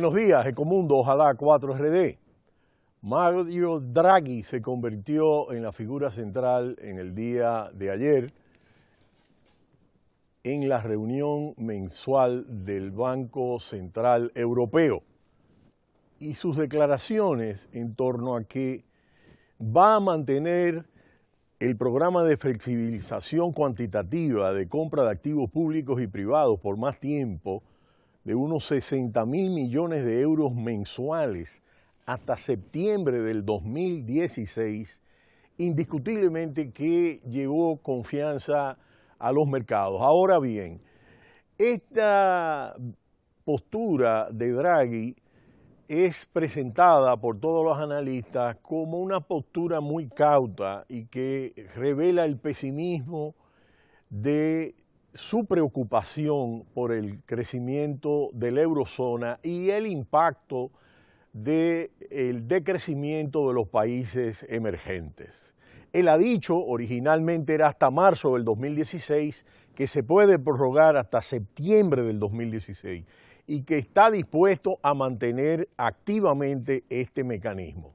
Buenos días, Ecomundo, ojalá 4RD. Mario Draghi se convirtió en la figura central en el día de ayer en la reunión mensual del Banco Central Europeo y sus declaraciones en torno a que va a mantener el programa de flexibilización cuantitativa de compra de activos públicos y privados por más tiempo de unos 60 mil millones de euros mensuales hasta septiembre del 2016, indiscutiblemente que llevó confianza a los mercados. Ahora bien, esta postura de Draghi es presentada por todos los analistas como una postura muy cauta y que revela el pesimismo de su preocupación por el crecimiento de la eurozona y el impacto del decrecimiento de los países emergentes. Él ha dicho, originalmente era hasta marzo del 2016, que se puede prorrogar hasta septiembre del 2016 y que está dispuesto a mantener activamente este mecanismo.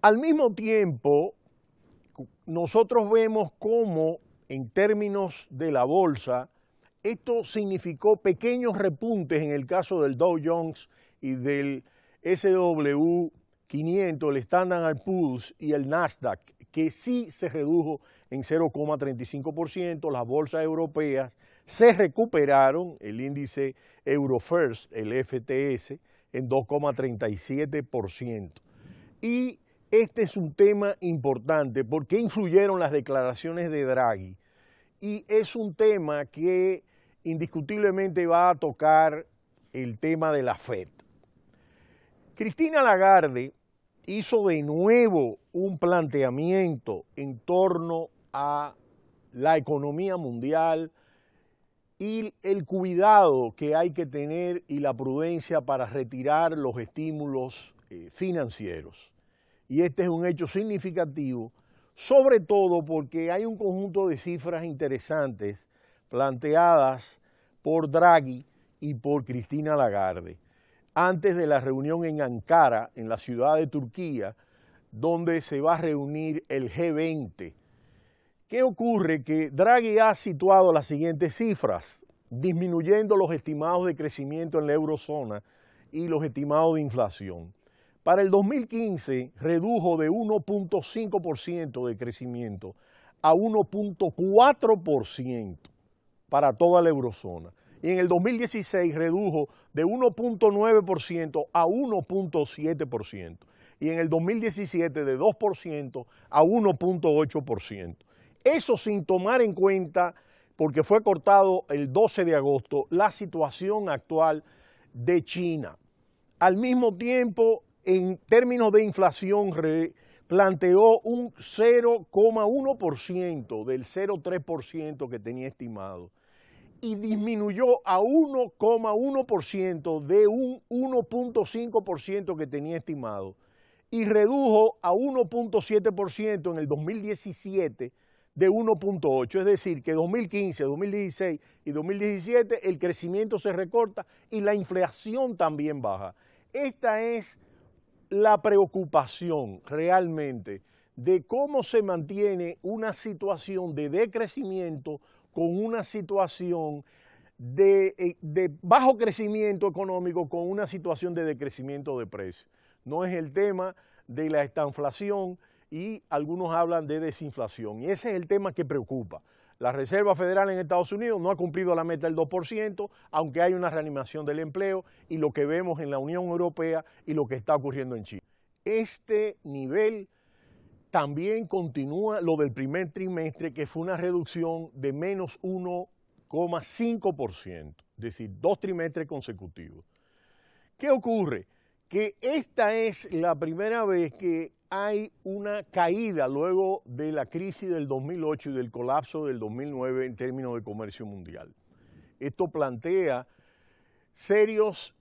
Al mismo tiempo, nosotros vemos cómo en términos de la bolsa, esto significó pequeños repuntes en el caso del Dow Jones y del SW 500, el Standard Poor's y el Nasdaq, que sí se redujo en 0,35%, las bolsas europeas se recuperaron, el índice Eurofirst, el FTS, en 2,37%. Y este es un tema importante porque influyeron las declaraciones de Draghi y es un tema que indiscutiblemente va a tocar el tema de la FED. Cristina Lagarde hizo de nuevo un planteamiento en torno a la economía mundial y el cuidado que hay que tener y la prudencia para retirar los estímulos eh, financieros. Y este es un hecho significativo sobre todo porque hay un conjunto de cifras interesantes planteadas por Draghi y por Cristina Lagarde antes de la reunión en Ankara, en la ciudad de Turquía, donde se va a reunir el G20. ¿Qué ocurre? Que Draghi ha situado las siguientes cifras, disminuyendo los estimados de crecimiento en la eurozona y los estimados de inflación. Para el 2015 redujo de 1.5% de crecimiento a 1.4% para toda la eurozona. Y en el 2016 redujo de 1.9% a 1.7%. Y en el 2017 de 2% a 1.8%. Eso sin tomar en cuenta, porque fue cortado el 12 de agosto, la situación actual de China. Al mismo tiempo, en términos de inflación planteó un 0,1% del 0,3% que tenía estimado y disminuyó a 1,1% de un 1,5% que tenía estimado y redujo a 1,7% en el 2017 de 1.8, es decir, que 2015, 2016 y 2017 el crecimiento se recorta y la inflación también baja. Esta es la preocupación realmente de cómo se mantiene una situación de decrecimiento con una situación eh, de, bajo crecimiento económico con una situación de decrecimiento de precios. No es el tema de la estanflación y algunos hablan de desinflación. Y ese es el tema que preocupa. La Reserva Federal en Estados Unidos no ha cumplido la meta del 2%, aunque hay una reanimación del empleo y lo que vemos en la Unión Europea y lo que está ocurriendo en China. Este nivel también continúa lo del primer trimestre, que fue una reducción de menos 1,5%, es decir, dos trimestres consecutivos. ¿Qué ocurre? Que esta es la primera vez que hay una caída luego de la crisis del 2008 y del colapso del 2009 en términos de comercio mundial. Esto plantea serios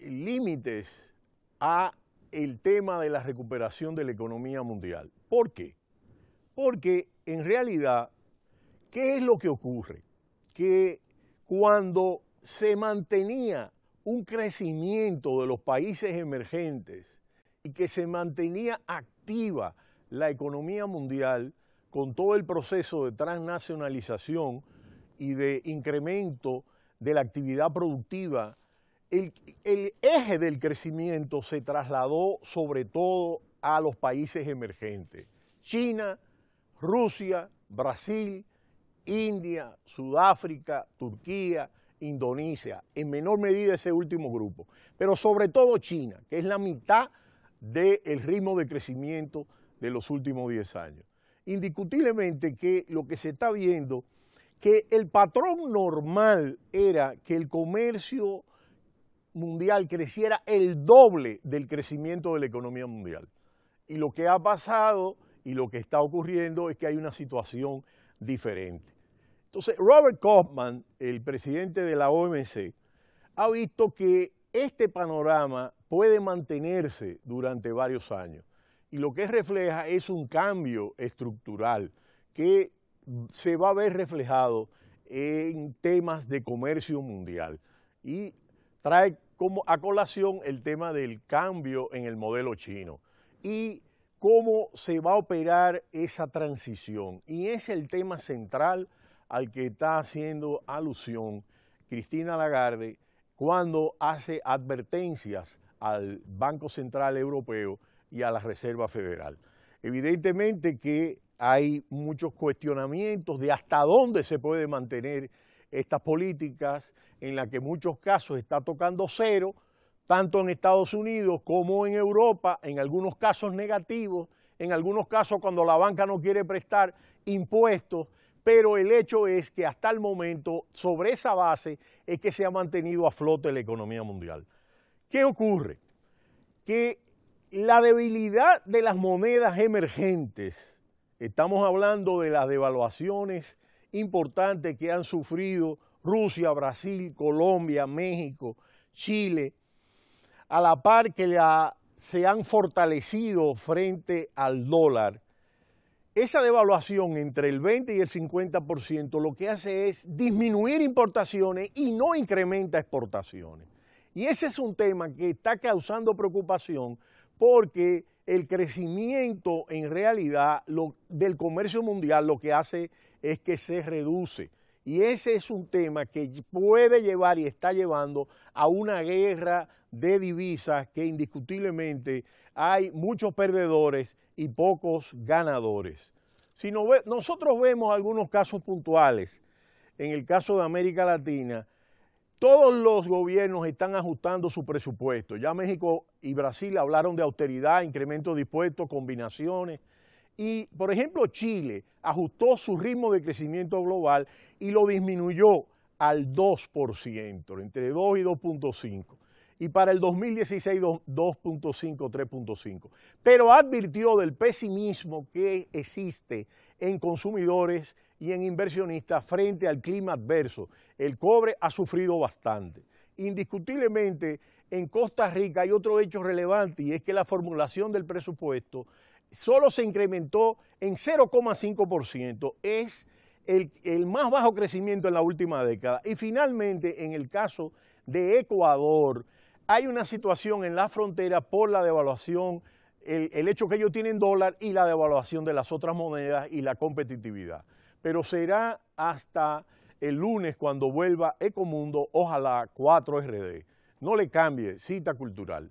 límites a el tema de la recuperación de la economía mundial. ¿Por qué? Porque en realidad, ¿qué es lo que ocurre? Que cuando se mantenía un crecimiento de los países emergentes y que se mantenía activa la economía mundial con todo el proceso de transnacionalización y de incremento de la actividad productiva, el, eje del crecimiento se trasladó sobre todo a los países emergentes. China, Rusia, Brasil, India, Sudáfrica, Turquía, Indonesia, en menor medida ese último grupo, pero sobre todo China, que es la mitad del ritmo de crecimiento de los últimos 10 años. Indiscutiblemente que lo que se está viendo, que el patrón normal era que el comercio mundial creciera el doble del crecimiento de la economía mundial. Y lo que ha pasado y lo que está ocurriendo es que hay una situación diferente. Entonces, Robert Kaufman, el presidente de la OMC, ha visto que este panorama puede mantenerse durante varios años. Y lo que refleja es un cambio estructural que se va a ver reflejado en temas de comercio mundial y trae como a colación el tema del cambio en el modelo chino y cómo se va a operar esa transición. Y es el tema central al que está haciendo alusión Cristina Lagarde cuando hace advertencias al Banco Central Europeo y a la Reserva Federal. Evidentemente que hay muchos cuestionamientos de hasta dónde se puede mantener estas políticas en las que muchos casos está tocando cero, tanto en Estados Unidos como en Europa, en algunos casos negativos, en algunos casos cuando la banca no quiere prestar impuestos, pero el hecho es que hasta el momento, sobre esa base, es que se ha mantenido a flote la economía mundial. ¿Qué ocurre? Que la debilidad de las monedas emergentes, estamos hablando de las devaluaciones importantes que han sufrido Rusia, Brasil, Colombia, México, Chile, a la par que se han fortalecido frente al dólar, esa devaluación entre el 20 y el 50% lo que hace es disminuir importaciones y no incrementa exportaciones. Y ese es un tema que está causando preocupación porque el crecimiento en realidad del comercio mundial lo que hace es que se reduce. Y ese es un tema que puede llevar y está llevando a una guerra de divisas que indiscutiblemente hay muchos perdedores y pocos ganadores. Si nosotros vemos algunos casos puntuales, en el caso de América Latina, todos los gobiernos están ajustando su presupuesto. Ya México y Brasil hablaron de austeridad, incremento de impuestos, combinaciones. Y, por ejemplo, Chile ajustó su ritmo de crecimiento global y lo disminuyó al 2%, entre 2 y 2.5% y para el 2016 2.5, 3.5. Pero advirtió del pesimismo que existe en consumidores y en inversionistas frente al clima adverso. El cobre ha sufrido bastante. Indiscutiblemente, en Costa Rica hay otro hecho relevante y es que la formulación del presupuesto solo se incrementó en 0,5%. Es el, el, más bajo crecimiento en la última década. Y finalmente, en el caso de Ecuador, hay una situación en la frontera por la devaluación, el, hecho que ellos tienen dólar y la devaluación de las otras monedas y la competitividad. Pero será hasta el lunes cuando vuelva Ecomundo, ojalá 4RD. No le cambie, cita cultural.